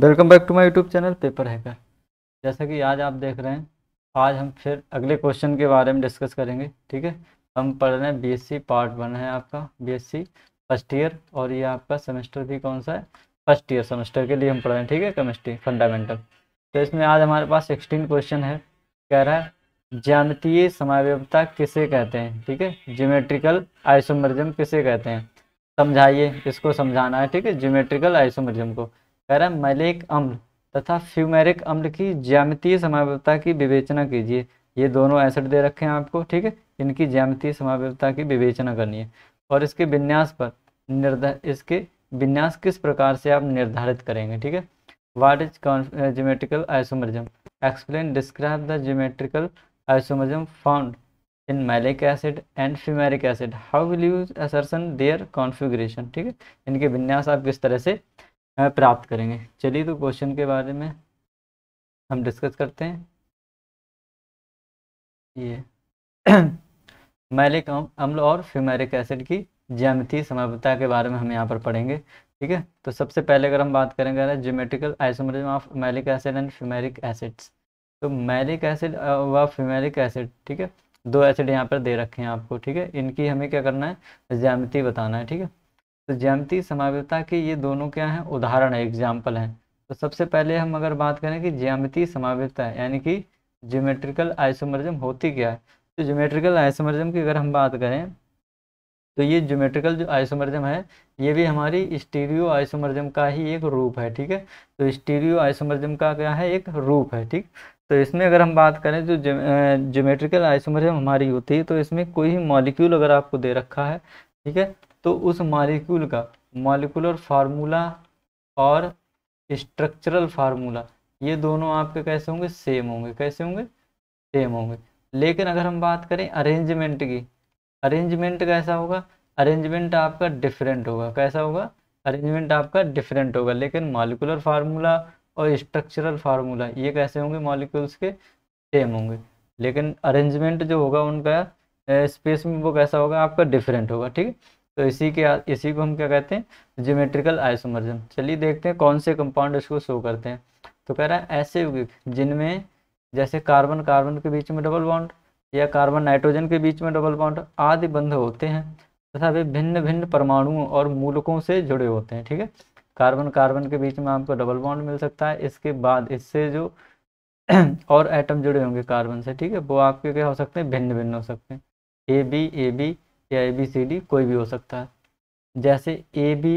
welcome back to my YouTube channel paper hacker जैसा कि आज आप देख रहे हैं आज हम फिर अगले क्वेश्चन के बारे में डिस्कस करेंगे ठीक है हम पढ़ रहे हैं बीएससी पार्ट वन है आपका बीएससी फर्स्ट ईयर और ये आपका सेमेस्टर भी कौन सा है फर्स्ट ईयर सेमेस्टर के लिए हम पढ़ रहे हैं ठीक है केमिस्ट्री फंडामेंटल तो इसमें आज हमारे पास सिक्सटीन क्वेश्चन है कह रहा है जानतीय समावयवता किसे कहते हैं ठीक है ज्योमेट्रिकल आइसोमर्जम किसे कहते हैं समझाइए इसको समझाना है ठीक है ज्योमेट्रिकल आइसोमर्जम को कह मलिक अम्ल तथा फ्यूमेरिक अम्ल की ज्यामितीय समावयवता की विवेचना कीजिए ये दोनों एसिड दे रखे हैं आपको ठीक है इनकी ज्यामितीय समावयवता की विवेचना करनी है और इसके विन्यास पर निर्धार इसके विन्यास किस प्रकार से आप निर्धारित करेंगे ठीक है what is geometrical isomerism explain describe the geometrical isomerism found in maleic acid and fumaric acid how will you ascertain their configuration ठीक है इनके विन्यास आप किस तरह से प्राप्त करेंगे चलिए तो क्वेश्चन के बारे में हम डिस्कस करते हैं ये मैलिक अम्ल और फ्यूमेरिक एसिड की ज्यामितीय समरूपता के बारे में हम यहाँ पर पढ़ेंगे ठीक है तो सबसे पहले अगर हम बात करेंगे geometrical isomerism of maleic acid and fumaric acids तो मैलिक एसिड व फ्यूमेरिक एसिड ठीक है दो एसिड यहाँ पर दे रखे हैं आपको ठीक है इनकी हमें क्या करना है ज्यामिति बताना है ठीक है तो ज्यामती समाव्यता के ये दोनों क्या हैं उदाहरण है एग्जाम्पल हैं तो सबसे पहले हम अगर बात करें कि ज्यामिति समावयवता यानी कि ज्योमेट्रिकल आइसोमर्जम होती क्या है तो ज्योमेट्रिकल आइसोमर्जम की अगर हम बात करें तो ये ज्योमेट्रिकल जो आइसोमर्जम है ये भी हमारी स्टीरियो आइसोमर्जम का ही एक रूप है ठीक है तो स्टीरियो आइसोमर्जम का क्या है एक रूप है ठीक तो इसमें अगर हम बात करें जो ज्योमेट्रिकल आइसोमर्जम हमारी होती है तो इसमें कोई मॉलिक्यूल अगर आपको दे रखा है ठीक है तो उस मालिक्यूल का मालिकुलर फार्मूला और स्ट्रक्चरल फार्मूला ये दोनों आपके कैसे होंगे सेम होंगे कैसे होंगे सेम होंगे लेकिन अगर हम बात करें अरेंजमेंट की अरेंजमेंट कैसा होगा अरेंजमेंट आपका डिफरेंट होगा कैसा होगा अरेंजमेंट आपका डिफरेंट होगा लेकिन मालिकुलर फार्मूला और स्ट्रक्चरल फार्मूला ये कैसे होंगे मॉलिक्यूल्स के सेम होंगे लेकिन अरेंजमेंट जो होगा उनका स्पेस में वो कैसा होगा आपका डिफरेंट होगा ठीक है तो इसी के इसी को हम क्या कहते हैं ज्योमेट्रिकल आइसोमर्जन चलिए देखते हैं कौन से कंपाउंड इसको शो करते हैं तो कह रहा है ऐसे यौगिक जिनमें जैसे कार्बन कार्बन के बीच में डबल बॉन्ड या कार्बन नाइट्रोजन के बीच में डबल बॉन्ड आदि बंध होते हैं तथा वे भिन्न भिन्न परमाणुओं और मूलकों से जुड़े होते हैं ठीक है कार्बन कार्बन के बीच में आपको डबल बॉन्ड मिल सकता है इसके बाद इससे जो और एटम जुड़े होंगे कार्बन से ठीक है वो आपके क्या हो सकते हैं भिन्न भिन्न हो सकते हैं ए बी ए बी या ए बी सी डी कोई भी हो सकता है जैसे A B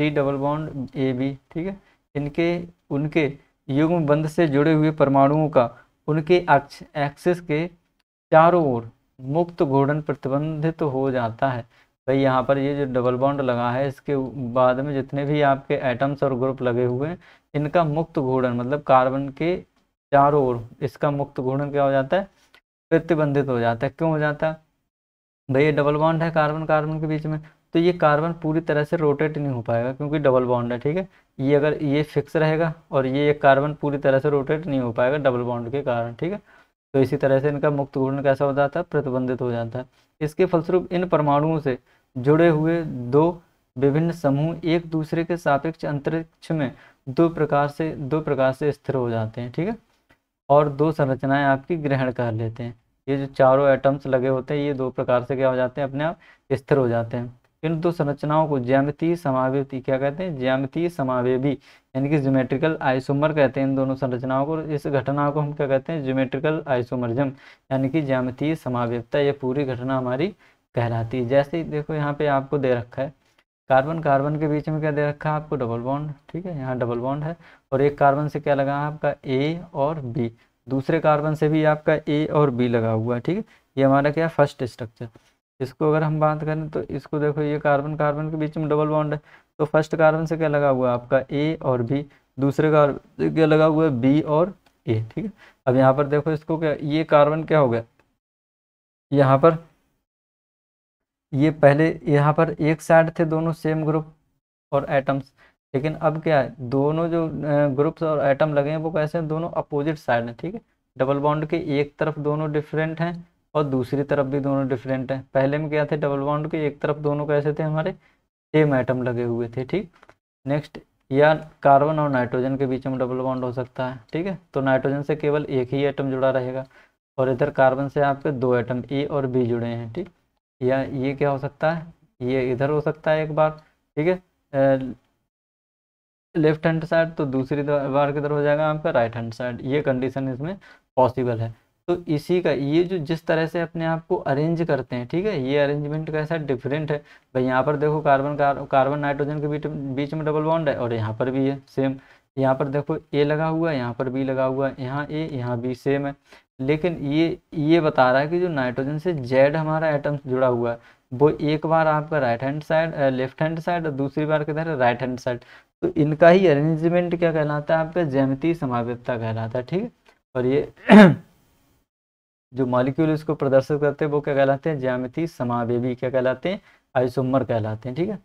C double bond A B ठीक है इनके उनके युग्म बंध से जुड़े हुए परमाणुओं का उनके अक्ष एक्सिस के चारों ओर मुक्त घूर्णन प्रतिबंधित तो हो जाता है भाई यहाँ पर ये जो डबल बॉन्ड लगा है इसके बाद में जितने भी आपके एटम्स और ग्रुप लगे हुए हैं इनका मुक्त घूर्णन मतलब कार्बन के चारों ओर इसका मुक्त घूर्णन क्या हो जाता है प्रतिबंधित हो जाता है क्यों हो जाता है भाई ये डबल बॉन्ड है कार्बन कार्बन के बीच में तो ये कार्बन पूरी तरह से रोटेट नहीं हो पाएगा क्योंकि डबल बॉन्ड है ठीक है ये अगर ये फिक्स रहेगा और ये एक कार्बन पूरी तरह से रोटेट नहीं हो पाएगा डबल बॉन्ड के कारण ठीक है तो इसी तरह से इनका मुक्त घूर्ण कैसा हो जाता है प्रतिबंधित हो जाता है इसके फलस्वरूप इन परमाणुओं से जुड़े हुए दो विभिन्न समूह एक दूसरे के सापेक्ष अंतरिक्ष में दो प्रकार से दो प्रकार से स्थिर हो जाते हैं ठीक है और दो संरचनाएं आपकी ग्रहण कर लेते हैं ये जो चारों एटम्स लगे होते हैं ये दो प्रकार से क्या हो जाते हैं अपने आप स्थिर हो जाते हैं इन दो संरचनाओं को ज्यामिति समावेदी क्या कहते हैं ज्यामितीय समावेदी यानी कि ज्योमेट्रिकल आइसोमर कहते हैं इन दोनों संरचनाओं को इस घटना को हम क्या कहते हैं ज्योमेट्रिकल आइसोमरजम यानी कि ज्यामिति समावेदता ये पूरी घटना हमारी कहलाती है जैसे देखो यहाँ पे आपको दे रखा है कार्बन कार्बन के बीच में क्या दे रखा है आपको डबल बॉन्ड ठीक है यहाँ डबल बॉन्ड है और एक कार्बन से क्या लगा है आपका ए और बी दूसरे कार्बन से भी आपका ए और बी लगा हुआ है ठीक है ये हमारा क्या फर्स्ट स्ट्रक्चर इसको अगर हम बात करें तो इसको देखो ये कार्बन कार्बन के बीच में डबल बॉन्ड है तो फर्स्ट कार्बन से क्या लगा हुआ है आपका ए और बी दूसरे कार्बन से क्या लगा हुआ है बी और ए ठीक है अब यहाँ पर देखो इसको क्या ये कार्बन क्या हो गया यहाँ पर ये पहले यहाँ पर एक साइड थे दोनों सेम ग्रुप और एटम्स लेकिन अब क्या है दोनों जो ग्रुप्स और एटम लगे हैं वो कैसे हैं दोनों अपोजिट साइड हैं ठीक है डबल बॉन्ड के एक तरफ दोनों डिफरेंट हैं और दूसरी तरफ भी दोनों डिफरेंट हैं पहले में क्या थे डबल बॉन्ड के एक तरफ दोनों कैसे थे हमारे सेम एटम लगे हुए थे ठीक नेक्स्ट या कार्बन और नाइट्रोजन के बीच में डबल बॉन्ड हो सकता है ठीक है तो नाइट्रोजन से केवल एक ही एटम जुड़ा रहेगा और इधर कार्बन से आपके दो एटम ए और बी जुड़े हैं ठीक या ये क्या हो सकता है ये इधर हो सकता है एक बार ठीक है लेफ्ट हैंड साइड तो दूसरी बार की तरफ हो जाएगा आपका राइट हैंड साइड ये कंडीशन इसमें पॉसिबल है तो इसी का ये जो जिस तरह से अपने आप को अरेंज करते हैं ठीक है ये अरेंजमेंट कैसा डिफरेंट है भाई यहाँ पर देखो कार्बन कार, कार्बन नाइट्रोजन के बीच बीच में डबल बॉन्ड है और यहाँ पर भी है सेम यहाँ पर देखो ए लगा हुआ है यहाँ पर बी लगा हुआ है यहाँ ए यहाँ बी सेम है लेकिन ये ये बता रहा है कि जो नाइट्रोजन से जेड हमारा एटम जुड़ा हुआ है वो एक बार आपका right hand side left hand side और दूसरी बार किधर है राइट हैंड साइड तो इनका ही अरेंजमेंट क्या कहलाता है आपका जैमती समावृत्ता कहलाता है ठीक है और ये जो मॉलिक्यूल इसको प्रदर्शित करते हैं वो क्या कहलाते हैं ज्यामिति समावे क्या कहलाते हैं आयुसुमर कहलाते हैं ठीक है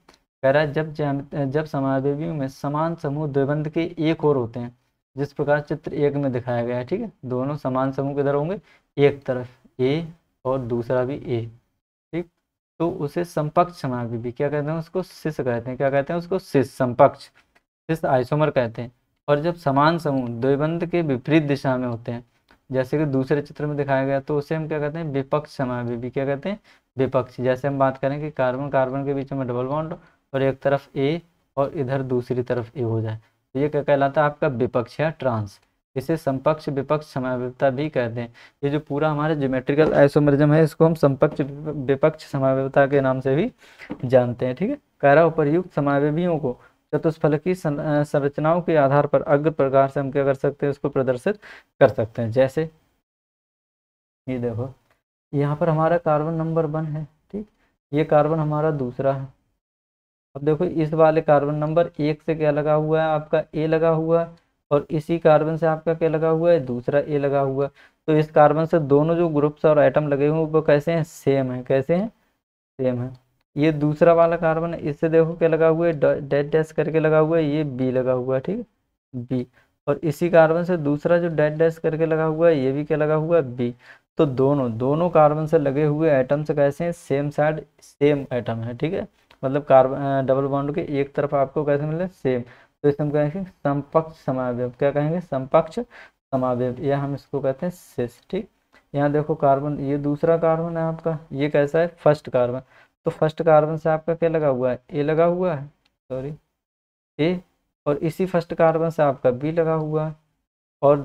कह रहा है जब जैम जब समावेबियों में समान समूह द्विबंध के एक और होते हैं जिस प्रकार चित्र एक में दिखाया गया है ठीक है दोनों समान समूह किधर होंगे एक तरफ ए और दूसरा भी ए तो उसे समपक्ष समागम भी क्या कहते हैं उसको शिष्य कहते हैं क्या कहते हैं उसको शिष्य संपक्ष शिष्य आइसोमर कहते हैं और जब समान समूह द्विबंध के विपरीत दिशा में होते हैं जैसे कि दूसरे चित्र में दिखाया गया तो उसे हम क्या कहते हैं विपक्ष समावि भी क्या कहते हैं विपक्ष जैसे हम बात करें कि कार्बन कार्बन के बीच में डबल बॉन्ड और एक तरफ ए और इधर दूसरी तरफ ए हो जाए तो ये क्या कहलाता है आपका विपक्ष या ट्रांस इसे समपक्ष विपक्ष समावयवता भी कहते हैं ये जो पूरा हमारा ज्योमेट्रिकल आइसोमरिज्म है इसको हम समपक्ष विपक्ष समावयवता के नाम से भी जानते हैं ठीक है कह उपरयुक्त समावयों को चतुष्फल की संरचनाओं के आधार पर अग्र प्रकार से हम क्या कर सकते हैं उसको प्रदर्शित कर सकते हैं जैसे ये देखो यहाँ पर हमारा कार्बन नंबर वन है ठीक ये कार्बन हमारा दूसरा है अब देखो इस वाले कार्बन नंबर एक से क्या लगा हुआ है आपका ए लगा हुआ है और इसी कार्बन से आपका क्या लगा हुआ है दूसरा ए लगा हुआ तो इस कार्बन से दोनों जो ग्रुप्स और आइटम लगे हुए वो कैसे हैं सेम है कैसे हैं सेम है ये दूसरा वाला कार्बन है इससे देखो क्या लगा हुआ है डेड डैश करके लगा हुआ है ये बी लगा हुआ है ठीक बी और इसी कार्बन से दूसरा जो डेड डैश करके लगा हुआ है ये भी क्या लगा हुआ है बी तो दोनों दोनों कार्बन से लगे हुए आइटम से कैसे हैं सेम साइड सेम आइटम है ठीक है मतलब कार्बन डबल बॉन्ड के एक तरफ आपको कैसे मिले सेम तो इसे हम कहेंगे समपक्ष समावयव क्या कहेंगे समपक्ष समावयव या हम इसको कहते हैं सिस ठीक यहाँ देखो कार्बन ये दूसरा कार्बन है आपका ये कैसा है फर्स्ट कार्बन तो फर्स्ट कार्बन से आपका क्या लगा हुआ है ए लगा हुआ है सॉरी ए और इसी फर्स्ट कार्बन से आपका बी लगा हुआ है और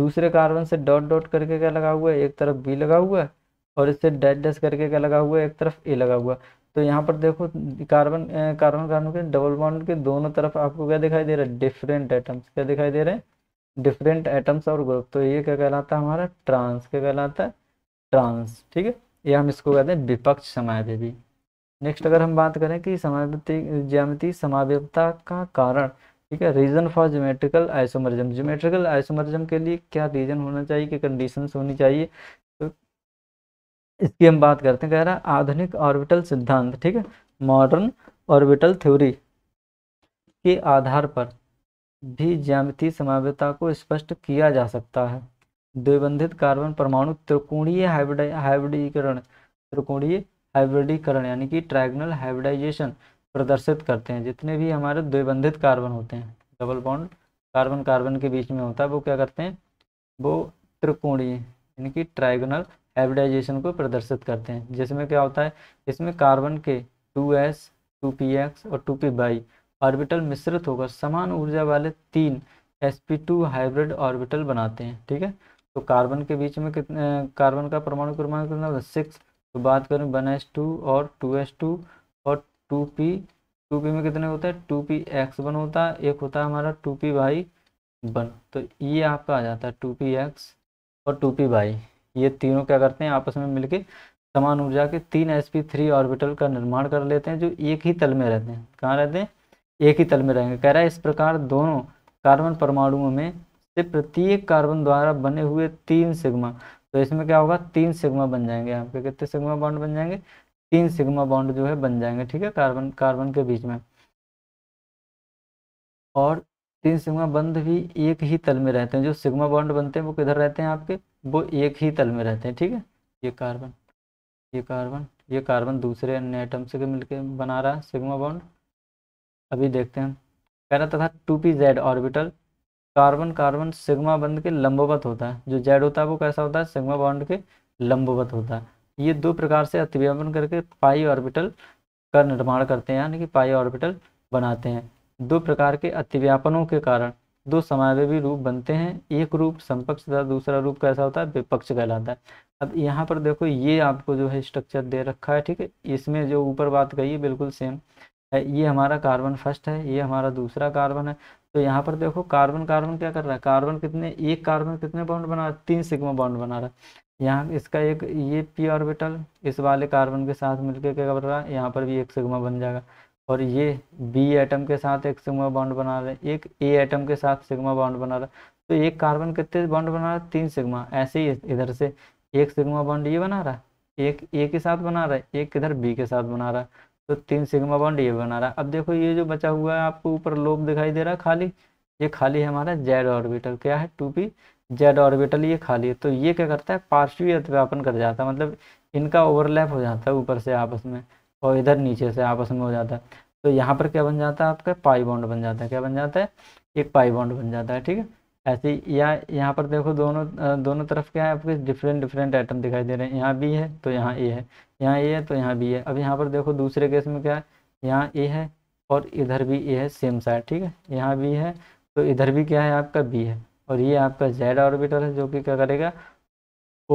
दूसरे कार्बन से डॉट डॉट करके क्या लगा हुआ है एक तरफ बी लगा हुआ है और इससे डैश डैश करके क्या लगा हुआ है एक तरफ ए लगा हुआ तो यहाँ पर देखो कार्बन कार्बन कार्बन के डबल बॉन्ड के दोनों तरफ आपको क्या दिखाई दे रहा है डिफरेंट एटम्स क्या दिखाई दे रहे हैं डिफरेंट एटम्स और ग्रुप तो ये क्या कहलाता है हमारा ट्रांस क्या कहलाता है ट्रांस ठीक है ये हम इसको कहते हैं विपक्ष समावेदी नेक्स्ट अगर हम बात करें कि समावेदी ज्यामिति समावेदता का कारण ठीक है reason for geometrical isomerism geometrical isomerism के लिए क्या रीजन होना चाहिए कि कंडीशंस होनी चाहिए इसकी हम बात करते हैं कह रहा है आधुनिक ऑर्बिटल सिद्धांत ठीक है मॉडर्न ऑर्बिटल थ्योरी के आधार पर भी ज्यामिति समाव्यता को स्पष्ट किया जा सकता है द्विबंधित कार्बन परमाणु त्रिकोणीय हाइब्रिडीकरण त्रिकोणीय हाइब्रिडीकरण यानी कि ट्राइगनल हाइब्रिडाइजेशन प्रदर्शित करते हैं जितने भी हमारे द्विबंधित कार्बन होते हैं डबल बॉन्ड कार्बन कार्बन के बीच में होता है वो क्या करते हैं वो त्रिकोणीय यानी कि ट्राइगनल एवरेडाइजेशन को प्रदर्शित करते हैं जिसमें क्या होता है इसमें कार्बन के two s two p x और टू पी बाई ऑर्बिटल मिश्रित होकर समान ऊर्जा वाले तीन s p two hybrid orbital बनाते हैं ठीक है तो कार्बन के बीच में कितने कार्बन का परमाणु क्रमांक कितना होता है सिक्स तो बात करें वन एस टू और टू एस टू और टू पी टू पी में कितने होते हैं टू पी एक्स वन होता है एक होता है हमारा टू पी बाई वन तो ये आपका आ जाता है टू पी एक्स और टू पी बाई ये तीनों क्या करते हैं आपस में मिलके समान ऊर्जा के तीन एस पी थ्री ऑर्बिटल का निर्माण कर लेते हैं जो एक ही तल में रहते हैं कहाँ रहते हैं एक ही तल में रहेंगे कह रहा है इस प्रकार दोनों कार्बन परमाणुओं में से प्रत्येक कार्बन द्वारा बने हुए तीन सिग्मा तो इसमें क्या होगा तीन सिग्मा बन जाएंगे आपके कितने सिग्मा बॉन्ड बन जाएंगे तीन सिग्मा बॉन्ड जो है बन जाएंगे ठीक है कार्बन कार्बन के बीच में और तीन सिग्मा बंद भी एक ही तल में रहते हैं जो सिग्मा बॉन्ड बनते हैं वो किधर रहते हैं आपके वो एक ही तल में रहते हैं ठीक है ये कार्बन ये कार्बन ये कार्बन दूसरे अन्य आइटम से मिलकर बना रहा है सिग्मा बॉन्ड अभी देखते हैं कह रहा था two p z orbital carbon carbon sigma bond के लंबवत होता है जो जेड होता है वो कैसा होता है सिग्मा बॉन्ड के लंबवत होता है ये दो प्रकार से अतिव्यापन करके पाई ऑर्बिटल का कर निर्माण करते हैं यानी कि पाई ऑर्बिटल बनाते हैं दो प्रकार के अतिव्यापनों के कारण दो समावेवी रूप बनते हैं एक रूप समपक्ष तथा दूसरा रूप कैसा होता है विपक्ष कहलाता है अब यहाँ पर देखो ये आपको जो है स्ट्रक्चर दे रखा है ठीक है इसमें जो ऊपर बात कही है बिल्कुल सेम है ये हमारा कार्बन फर्स्ट है ये हमारा दूसरा कार्बन है तो यहाँ पर देखो कार्बन कार्बन क्या कर रहा है कार्बन कितने एक कार्बन कितने बाउंड बना रहा है तीन सिग्मा बाउंड बना रहा है यहाँ इसका एक ये पी ऑर्बिटल इस वाले कार्बन के साथ मिलकर क्या कर रहा है यहाँ पर भी एक सिग्मा बन जाएगा और ये बी एटम के साथ एक सिग्मा बाउंड बना रहा है एक ए एटम के साथ सिग्मा बाउंड बना रहा है तो एक कार्बन कितने बाउंड बना रहा है तीन सिग्मा ऐसे ही इधर से एक सिग्मा बाउंड ये बना रहा है एक ए के साथ बना रहा है एक इधर बी के साथ बना रहा है तो तीन सिग्मा बाउंड ये बना रहा है अब देखो ये जो बचा हुआ है आपको ऊपर लोब दिखाई दे रहा है खाली ये खाली है हमारा जेड ऑर्बिटल क्या है टू पी जेड ऑर्बिटल ये खाली है तो ये क्या करता है पार्श्वीय अध्यापन कर जाता है मतलब इनका ओवरलैप हो जाता है ऊपर से आपस में और इधर नीचे से आपस में हो जाता है तो यहाँ पर क्या बन जाता है आपका पाई बॉन्ड बन जाता है क्या बन जाता है एक पाई बॉन्ड बन जाता है ठीक है ऐसे या यहाँ पर देखो दोनों दोनों तरफ क्या है आपके डिफरेंट डिफरेंट आइटम दिखाई दे रहे हैं यहाँ बी है तो यहाँ ए है यहाँ ए है तो यहाँ बी है अब यहाँ पर देखो दूसरे केस में क्या है यहाँ ए है और इधर भी ए है सेम साइड ठीक है यहाँ बी है तो इधर भी क्या है आपका बी है और ये आपका जेड ऑर्बिटल है जो कि क्या करेगा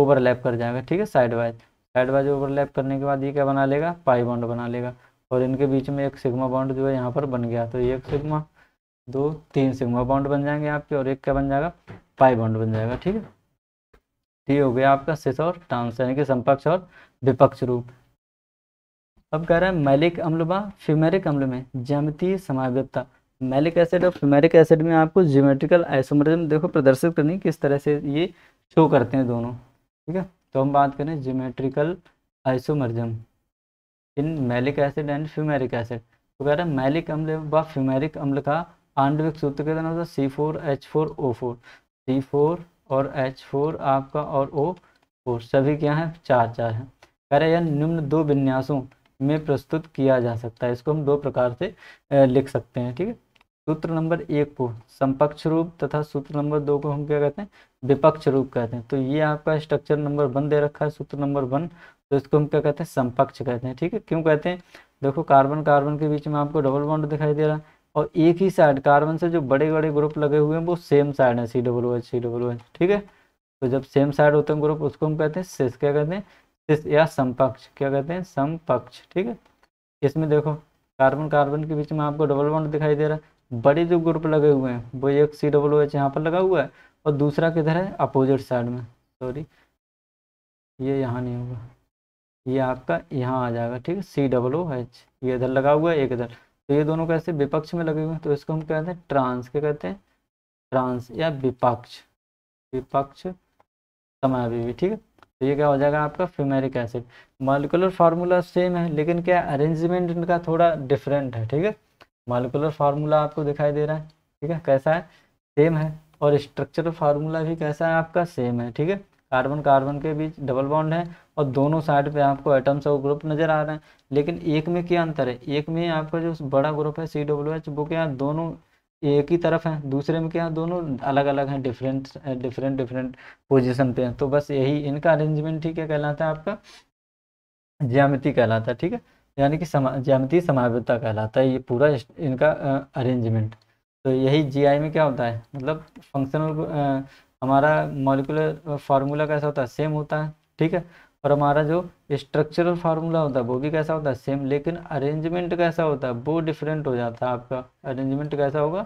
ओवरलैप कर जाएगा ठीक है side wise side wise overlap करने के बाद ये क्या बना लेगा पाई बॉन्ड बना लेगा और इनके बीच में एक सिग्मा बॉन्ड जो है यहाँ पर बन गया तो एक सिग्मा दो तीन सिग्मा बॉन्ड बन जाएंगे आपके और एक क्या बन जाएगा पाई बॉन्ड बन जाएगा ठीक है ये हो गया आपका सिस और टांस यानी कि संपक्ष और विपक्ष रूप अब कह रहा है मैलिक अम्ल व फिमेरिक अम्ल में ज्यामितीय समावृतता मैलिक एसिड और फिमेरिक एसिड में आपको ज्योमेट्रिकल आइसोमरिज्म देखो प्रदर्शित करनी किस तरह से ये शो करते हैं दोनों ठीक है तो हम बात करें geometrical isomerism in maleic acid and fumaric acid तो कह रहे हैं मैलिक अम्ल व फ्यूमेरिक अम्ल का आंडविक सूत्र कहते होता है C four H four O four C four और एच फोर आपका और ओ फोर सभी क्या है चार चार हैं कह रहे यह निम्न दो विन्यासों में प्रस्तुत किया जा सकता है इसको हम दो प्रकार से लिख सकते हैं ठीक है सूत्र नंबर एक को समपक्ष रूप तथा सूत्र नंबर दो को हम क्या कहते हैं विपक्ष रूप कहते हैं तो ये आपका स्ट्रक्चर नंबर वन दे रखा है सूत्र नंबर वन तो इसको हम क्या कहते हैं समपक्ष कहते हैं ठीक है क्यों कहते हैं देखो कार्बन कार्बन के बीच में आपको डबल बॉन्ड दिखाई दे रहा है और एक ही साइड कार्बन से जो बड़े बड़े ग्रुप लगे हुए हैं वो सेम साइड है C double H C double H ठीक है तो जब सेम साइड होते हैं ग्रुप उसको हम कहते हैं सिस क्या कहते हैं सिस या समपक्ष क्या कहते हैं समपक्ष ठीक है इसमें देखो कार्बन कार्बन के बीच में आपको डबल बॉन्ड दिखाई दे रहा है बड़े जो ग्रुप लगे हुए हैं वो एक सी डब्ल्यू एच यहाँ पर लगा हुआ है और दूसरा किधर है अपोजिट साइड में सॉरी ये यहाँ नहीं होगा ये आपका यहाँ आ जाएगा ठीक है सी डब्ल्यू एच ये इधर लगा हुआ है एक इधर तो ये दोनों कैसे विपक्ष में लगे हुए हैं तो इसको हम कहते हैं ट्रांस क्या कहते हैं ट्रांस या विपक्ष विपक्ष समय भी ठीक है तो ये क्या हो जाएगा आपका fumaric acid molecular formula same है लेकिन क्या अरेंजमेंट इनका थोड़ा डिफरेंट है ठीक है मालिकुलर फार्मूला आपको दिखाई दे रहा है ठीक है कैसा है सेम है और स्ट्रक्चरल फार्मूला भी कैसा है आपका सेम है ठीक है कार्बन कार्बन के बीच डबल बॉन्ड है और दोनों साइड पे आपको एटम्स और ग्रुप नजर आ रहे हैं लेकिन एक में क्या अंतर है एक में आपका जो बड़ा ग्रुप है सी डब्ल्यू एच वो क्या दोनों एक ही तरफ है दूसरे में क्या दोनों अलग अलग हैं डिफरेंट डिफरेंट डिफरेंट पोजिशन पे हैं तो बस यही इनका अरेंजमेंट ठीक है कहलाता है आपका ज्यामिति कहलाता है ठीक है यानी कि समा ज्यामितीय समावता कहलाता है ये पूरा इनका अरेंजमेंट तो यही जीआई में क्या होता है मतलब फंक्शनल हमारा मॉलिकुलर फार्मूला कैसा होता है सेम होता है ठीक है और हमारा जो स्ट्रक्चरल फार्मूला होता है वो भी कैसा होता है सेम लेकिन अरेंजमेंट कैसा होता है वो डिफरेंट हो जाता है आपका अरेंजमेंट कैसा होगा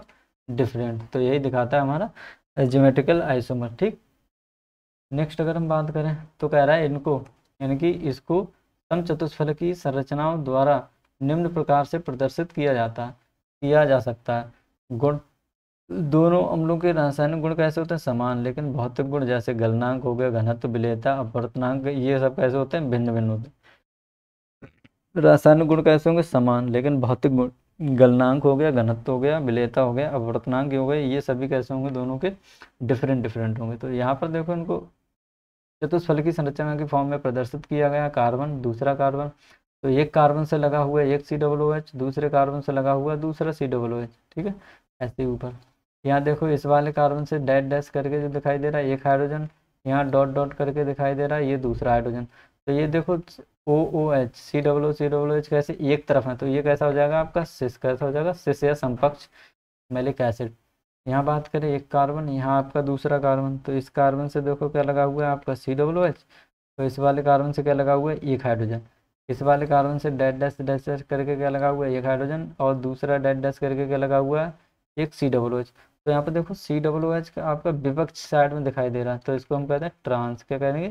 डिफरेंट तो यही दिखाता है हमारा जोमेटिकल आइसोमर ठीक नेक्स्ट अगर हम बात करें तो कह रहा है इनको यानी कि इसको चतुष्फल की संरचनाओं द्वारा निम्न प्रकार से प्रदर्शित किया जाता किया जा सकता है गुण दोनों अम्लों के रासायनिक गुण कैसे होते हैं समान लेकिन भौतिक गुण जैसे गलनांक हो गया घनत्व विलेयता अपवर्तनांक ये सब कैसे होते हैं भिन्न भिन्न होते रासायनिक गुण कैसे होंगे समान लेकिन भौतिक गुण गलनांक हो गया घनत्व हो गया विलेयता हो गया अपवर्तनांक हो गया ये सभी कैसे होंगे दोनों के डिफरेंट डिफरेंट होंगे तो यहाँ पर देखो इनको चतुष्फल तो की संरचना के फॉर्म में प्रदर्शित किया गया कार्बन दूसरा कार्बन तो एक कार्बन से लगा हुआ एक सी डब्लू एच दूसरे कार्बन से लगा हुआ दूसरा सी डब्लू एच ठीक है ऐसे ऊपर यहाँ देखो इस वाले कार्बन से डैश डैश करके जो दिखाई दे रहा है एक हाइड्रोजन यहाँ डॉट डॉट करके दिखाई दे रहा है ये दूसरा हाइड्रोजन तो ये देखो O O H C W C W H कैसे एक तरफ है तो ये कैसा हो जाएगा आपका सिस कैसा हो जाएगा सिस या संपक्ष मेलिक एसिड यहाँ बात करें एक कार्बन यहाँ आपका दूसरा कार्बन तो इस कार्बन से देखो क्या लगा हुआ है आपका सी डब्ल्यू एच तो इस वाले कार्बन से क्या लगा हुआ है एक हाइड्रोजन इस वाले कार्बन से डेड डैश डैश डैश करके क्या लगा हुआ है एक हाइड्रोजन और दूसरा डेड डैश करके क्या लगा हुआ है एक सी डब्ल्यू एच तो यहाँ पे देखो सी डब्ल्यू एच का आपका विपक्ष साइड में दिखाई दे रहा है तो इसको हम कहते हैं ट्रांस क्या कहेंगे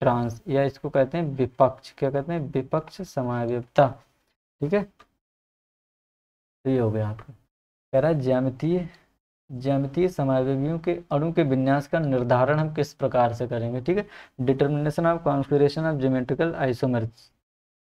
ट्रांस या इसको कहते हैं विपक्ष क्या कहते हैं विपक्ष समावयवता ठीक है तो ये हो गया आपका कह रहा है ज्यामितीय ज्यामितीय समावेवियों के अणु के विन्यास का निर्धारण हम किस प्रकार से करेंगे ठीक है determination of configuration of geometrical isomers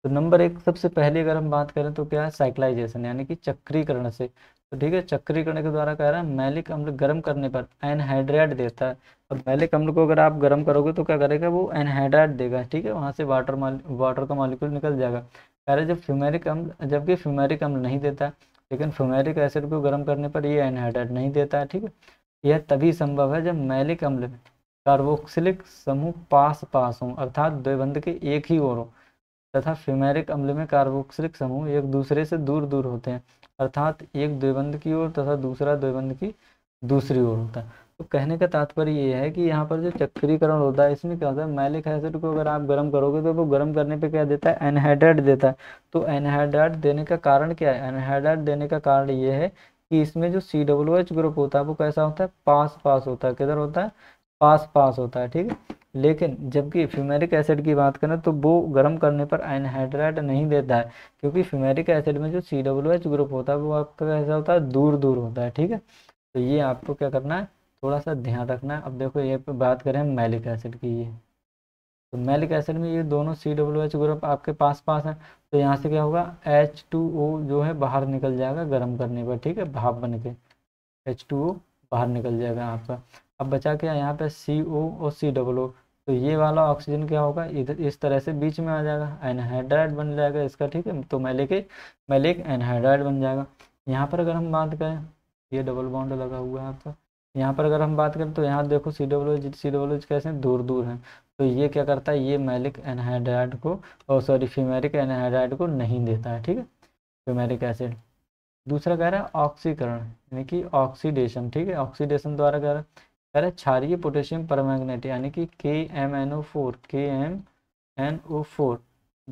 तो नंबर एक सबसे पहले अगर हम बात करें तो क्या है साइक्लाइजेशन यानी कि चक्रीकरण से तो ठीक है चक्रीकरण के द्वारा कह रहा है मैलिक अम्ल गर्म करने पर एनहाइड्रेट देता है और मैलिक अम्ल को अगर आप गर्म करोगे तो क्या करेगा वो एनहाइड्रेट देगा ठीक है वहाँ से वाटर वाटर का मॉलिक्यूल निकल जाएगा कह रहे जब फ्यूमेरिक अम्ल जबकि फ्यूमेरिक अम्ल नहीं देता लेकिन फ्रोमेलिक एसिड को गर्म करने पर यह एनहाइड्रेट नहीं देता है ठीक है यह तभी संभव है जब मैलिक अम्ल में कार्बोक्सिलिक समूह पास पास हों अर्थात द्विबंध के एक ही ओर हो तथा फ्यूमेरिक अम्ल में कार्बोक्सिलिक समूह एक दूसरे से दूर दूर होते हैं अर्थात एक द्विबंध की ओर तथा दूसरा द्विबंध की दूसरी ओर होता है तो कहने का तात्पर्य ये है कि यहाँ पर जो चक्रीकरण होता है इसमें क्या होता है मैलिक एसिड को अगर आप गर्म करोगे तो वो गर्म करने पे क्या देता है एनहाइड्रेट देता है तो एनहाइड्रेट देने का कारण क्या है एनहाइड्रेट देने का कारण ये है कि इसमें जो सी डब्ल्यू एच ग्रुप होता है वो कैसा होता है पास पास होता है किधर होता है पास पास होता है ठीक है लेकिन जबकि फ्यूमेरिक एसिड की बात करें तो वो गर्म करने पर एनहाइड्रेट नहीं देता है क्योंकि फ्यूमेरिक एसिड में जो सी डब्ल्यू एच ग्रुप होता है वो आपका कैसा होता है दूर दूर होता है ठीक है तो ये आपको क्या करना है थोड़ा सा ध्यान रखना है अब देखो ये पे बात करें मैलिक एसिड की ये तो मैलिक एसिड में ये दोनों सी डब्ल्यू एच ग्रुप आपके पास पास है तो यहाँ से क्या होगा एच टू ओ जो है बाहर निकल जाएगा गर्म करने पर ठीक है भाप बन के एच टू ओ बाहर निकल जाएगा आपका अब बचा क्या यहाँ पे सी ओ और सी ओ तो ये वाला ऑक्सीजन क्या होगा इधर इस तरह से बीच में आ जाएगा एनहाइड्राइड बन जाएगा इसका ठीक है तो मैलिक मैलिक एनहाइड्राइड बन जाएगा यहाँ पर अगर हम बात करें ये डबल बॉन्ड लगा हुआ है आपका यहाँ पर अगर हम बात करें तो यहाँ देखो सी डब्ल्यू सी डब्ल्यू कैसे हैं दूर दूर हैं तो ये क्या करता है ये मैलिक एनहाइड्राइड को और सॉरी फीमेरिक एनहाइड्राइड को नहीं देता है ठीक है फीमेरिक एसिड दूसरा कह रहा है ऑक्सीकरण यानी कि ऑक्सीडेशन ठीक है ऑक्सीडेशन द्वारा कह रहा है कह रहा है क्षारीय पोटेशियम परमैग्नेट यानी कि K M N O four K M N O four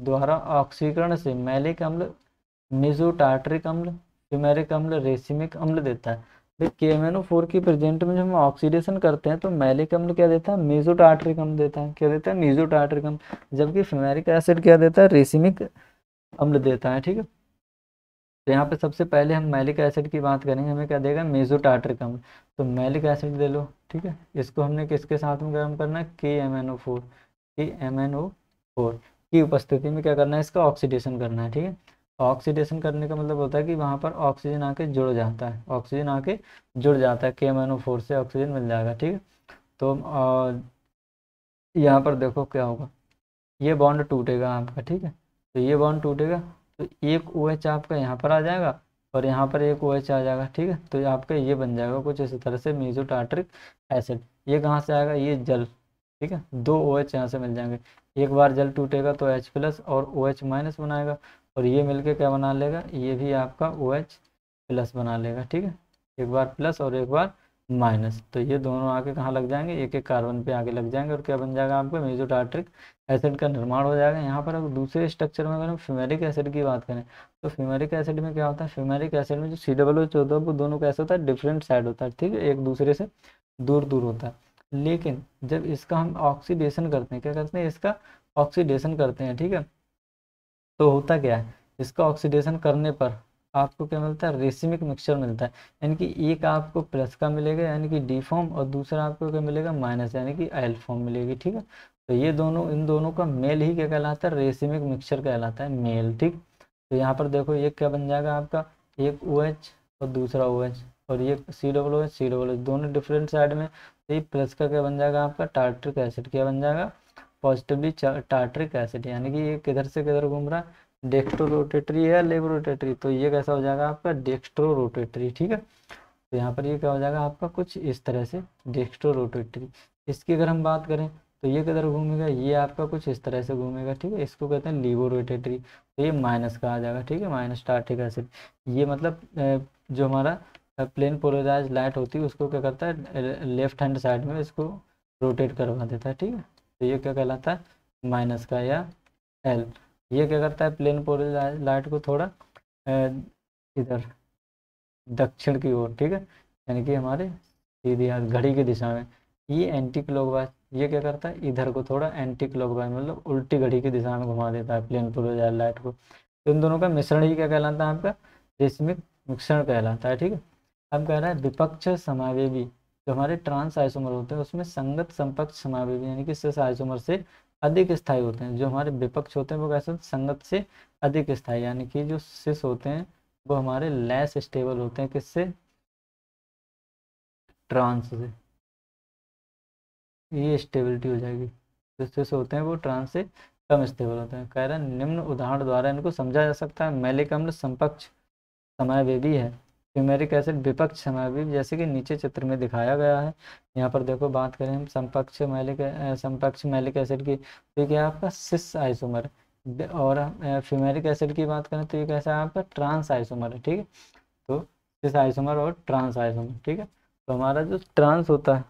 द्वारा ऑक्सीकरण से मैलिक अम्ल मेजोटार्ट्रिक अम्ल फीमेरिक अम्ल रेसिमिक अम्ल देता है के एम एन फोर की प्रेजेंट में जब हम ऑक्सीडेशन करते हैं तो मैलिक अम्ल क्या देता है मेजोट आर्ट्रिक अम्ल देता है क्या देता है मेजोट आर्ट्रिक अम्ल जबकि फेमेरिक एसिड क्या देता है रेसिमिक अम्ल देता है ठीक है तो यहाँ पे सबसे पहले हम मैलिक एसिड की बात करेंगे हमें क्या देगा मेजोट आर्ट्रिक अम्ल तो मैलिक एसिड दे लो ठीक है इसको हमने किसके साथ में गर्म करना है K M N O four K M N O four की उपस्थिति में क्या करना है इसका ऑक्सीडेशन करना है ठीक है ऑक्सीडेशन करने का मतलब होता है कि वहाँ पर ऑक्सीजन आके जुड़ जाता है ऑक्सीजन आके जुड़ जाता है के एम फोर से ऑक्सीजन मिल जाएगा ठीक है तो यहाँ पर देखो क्या होगा ये बॉन्ड टूटेगा आपका ठीक है तो ये बॉन्ड टूटेगा तो एक ओ OH आपका यहाँ पर आ जाएगा और यहाँ पर एक ओ OH आ जाएगा ठीक है तो आपका ये बन जाएगा कुछ इस तरह से मेजोटार्ट्रिक एसिड ये कहाँ से आएगा ये जल ठीक है दो ओ OH यहाँ से मिल जाएंगे एक बार जल टूटेगा तो H प्लस और ओ OH माइनस बनाएगा और ये मिलके क्या बना लेगा ये भी आपका ओ OH प्लस बना लेगा ठीक है एक बार प्लस और एक बार माइनस तो ये दोनों आके कहाँ लग जाएंगे एक एक कार्बन पे आगे लग जाएंगे और क्या बन जाएगा आपका मेजोटार्ट्रिक एसिड का निर्माण हो जाएगा यहाँ पर अगर दूसरे स्ट्रक्चर में अगर हम फ्यूमेरिक एसिड की बात करें तो फ्यूमेरिक एसिड में क्या होता है फ्यूमेरिक एसिड में जो सी डबल एच होता है वो दोनों कैसे होता है डिफरेंट साइड होता है ठीक है एक दूसरे से दूर दूर होता है लेकिन जब इसका हम ऑक्सीडेशन करते हैं क्या करते हैं इसका ऑक्सीडेशन करते हैं ठीक है तो होता क्या है इसका ऑक्सीडेशन करने पर आपको क्या मिलता है रेसिमिक मिक्सचर मिलता है यानी कि एक आपको प्लस का मिलेगा यानी कि डी फॉर्म और दूसरा आपको क्या मिलेगा माइनस यानी कि एल फॉर्म मिलेगी ठीक है तो ये दोनों इन दोनों का मेल ही क्या कहलाता है रेसिमिक मिक्सचर कहलाता है मेल ठीक तो यहाँ पर देखो ये क्या बन जाएगा आपका एक ओ OH और दूसरा ओ OH और ये C double O H C double H दोनों डिफरेंट साइड में तो ये प्लस का क्या बन जाएगा आपका टार्ट्रिक एसिड क्या बन जाएगा पॉजिटिवली टार्ट्रिक एसिड यानी कि ये किधर से किधर घूम रहा है डेक्स्ट्रो रोटेटरी या लेब रोटेटरी तो ये कैसा हो जाएगा आपका डेक्स्ट्रो रोटेटरी ठीक है तो यहाँ पर ये क्या हो जाएगा आपका कुछ इस तरह से डेक्स्ट्रो रोटेटरी इसकी अगर हम बात करें तो ये किधर घूमेगा ये आपका कुछ इस तरह से घूमेगा ठीक है इसको कहते हैं लीवो रोटेटरी तो ये माइनस का आ जाएगा ठीक है माइनस टार्टिक एसिड ये मतलब जो हमारा प्लेन पोलराइज लाइट होती है उसको क्या करता है लेफ्ट हैंड साइड में इसको रोटेट करवा देता है ठीक है तो ये क्या कहलाता है माइनस का या एल ये क्या करता है प्लेन पोलर लाइट को थोड़ा इधर दक्षिण की ओर ठीक है यानी कि हमारे सीधी घड़ी की दिशा में ये एंटी क्लॉकवाइज ये क्या करता है इधर को थोड़ा एंटी क्लॉकवाइज मतलब उल्टी घड़ी की दिशा में घुमा देता है प्लेन पोलर लाइट को तो इन दोनों का मिश्रण ही क्या कहलाता है आपका रेशमिक मिश्रण कहलाता है ठीक है अब कह रहा है विपक्ष समावेवी जो हमारे ट्रांस आइसोमर होते हैं उसमें संगत संपक्ष समावेश यानी कि सिस आइसोमर से अधिक स्थायी होते हैं जो हमारे विपक्ष होते हैं वो कैसे होते हैं संगत से अधिक स्थायी यानी कि जो सिस होते हैं वो हमारे लेस स्टेबल होते हैं किससे ट्रांस से ये स्टेबिलिटी हो जाएगी जो सिस होते हैं वो ट्रांस से कम स्टेबल होते हैं कह रहे हैं निम्न उदाहरण द्वारा इनको समझा जा सकता है मैलिक अम्ल संपक्ष समय वे भी है फ्यूमेरिक एसिड विपक्ष समाविभ जैसे कि नीचे चित्र में दिखाया गया है यहाँ पर देखो बात करें हम समपक्ष मैलिक समपक्ष मैलिक एसिड की तो ये क्या आपका सिस आइसोमर और फ्यूमेरिक एसिड की बात करें तो ये कैसा है आपका ट्रांस आइसोमर है ठीक है तो सिस आइसोमर और ट्रांस आइसोमर ठीक है तो हमारा जो ट्रांस होता है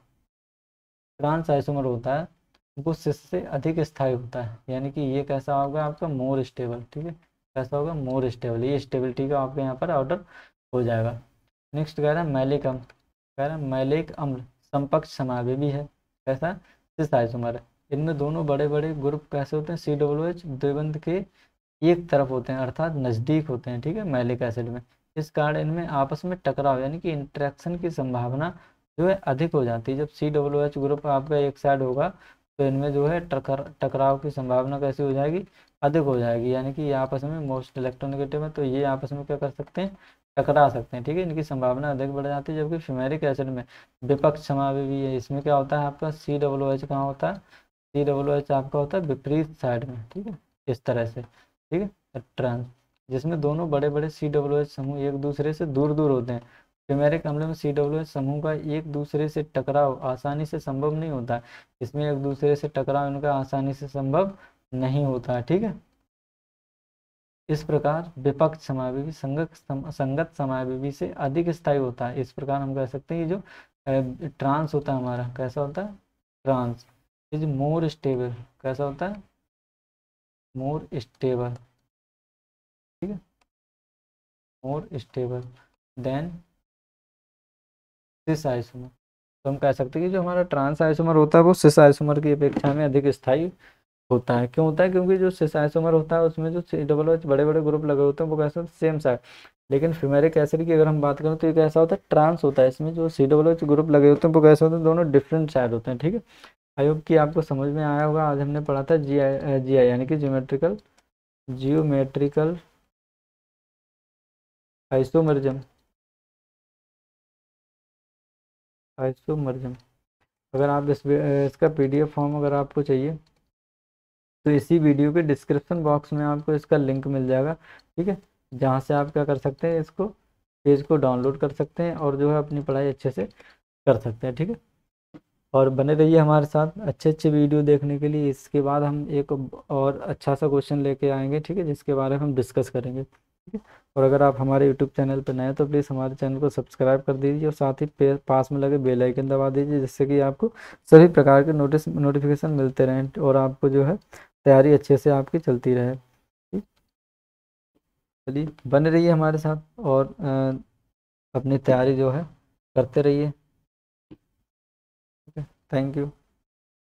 ट्रांस आइसोमर होता है वो सिस से अधिक स्थायी होता है यानी कि ये कैसा होगा आपका मोर स्टेबल ठीक है कैसा होगा मोर स्टेबल ये स्टेबिलिटी का आपके यहाँ पर ऑर्डर हो जाएगा नेक्स्ट कह रहा है मैलिक अम्ल कह रहा है मैलिक अम्ल समावे भी है कैसा सिस आइसोमर इनमें दोनों बड़े बड़े ग्रुप कैसे होते हैं सी डब्ल्यू एच द्विबंध के एक तरफ होते हैं अर्थात नज़दीक होते हैं ठीक है मैलिक एसिड में इस कारण इनमें आपस में टकराव यानी कि इंट्रैक्शन की संभावना जो है अधिक हो जाती है जब सी डब्ल्यू एच ग्रुप आपका एक साइड होगा तो इनमें जो है टकर टकराव की संभावना कैसी हो जाएगी अधिक हो जाएगी यानी कि आपस में मोस्ट इलेक्ट्रोनिगेटिव है तो ये आपस में क्या कर सकते हैं टकरा सकते हैं ठीक है इनकी संभावना अधिक बढ़ जाती है जबकि फ्यूमेरिक एसिड में विपक्ष समावे भी है इसमें क्या होता है आपका सी डब्लो एच कहाँ होता है सी डब्लो एच आपका होता है विपरीत साइड में ठीक है इस तरह से ठीक है ट्रांस जिसमें दोनों बड़े बड़े सी डब्लो एच समूह एक दूसरे से दूर दूर होते हैं फ्यूमेरिक अम्ल में सी डब्ल्यू एच समूह का एक दूसरे से टकराव आसानी से संभव नहीं होता इसमें एक दूसरे से टकराव इनका आसानी से संभव नहीं होता है ठीक है इस प्रकार विपक्ष समावेवी संगत संगत समावेवी से अधिक स्थायी होता है इस प्रकार हम कह सकते हैं ये जो ट्रांस होता है हमारा कैसा होता है ट्रांस इज मोर स्टेबल कैसा होता है मोर स्टेबल ठीक है more stable than cis isomer तो हम कह सकते हैं कि जो हमारा ट्रांस आइसोमर होता है वो सिस आइसोमर की अपेक्षा में अधिक स्थायी होता है क्यों होता है क्योंकि जो सिसाइसोमर होता है उसमें जो सी डबल एच बड़े बड़े ग्रुप लगे होते हैं वो कैसे सेम साइड लेकिन फ्यूमेरिक एसिड की अगर हम बात करें तो ये कैसा होता है ट्रांस होता है इसमें जो सी डबल एच ग्रुप लगे होते हैं वो कैसे होते हैं दोनों डिफरेंट साइड होते हैं ठीक है आई होप कि आपको समझ में आया होगा आज हमने पढ़ा था जी आई जी आई यानी कि जियोमेट्रिकल जियोमेट्रिकल आइसोमर्जम आइसोमर्जम अगर आप इस इसका एफ फॉर्म अगर आपको चाहिए तो इसी वीडियो के डिस्क्रिप्शन बॉक्स में आपको इसका लिंक मिल जाएगा ठीक है जहाँ से आप क्या कर सकते हैं इसको पेज को डाउनलोड कर सकते हैं और जो है अपनी पढ़ाई अच्छे से कर सकते हैं ठीक है और बने रहिए हमारे साथ अच्छे अच्छे वीडियो देखने के लिए इसके बाद हम एक और अच्छा सा क्वेश्चन लेके आएंगे ठीक है जिसके बारे में हम डिस्कस करेंगे ठीक है और अगर आप हमारे यूट्यूब चैनल पर नए हैं तो प्लीज़ हमारे चैनल को सब्सक्राइब कर दीजिए और साथ ही पास में लगे बेल आइकन दबा दीजिए जिससे कि आपको सभी प्रकार के नोटिस नोटिफिकेशन मिलते रहें और आपको जो है तैयारी अच्छे से आपकी चलती रहे चलिए बने रहिए हमारे साथ और अपनी तैयारी जो है करते रहिए थैंक यू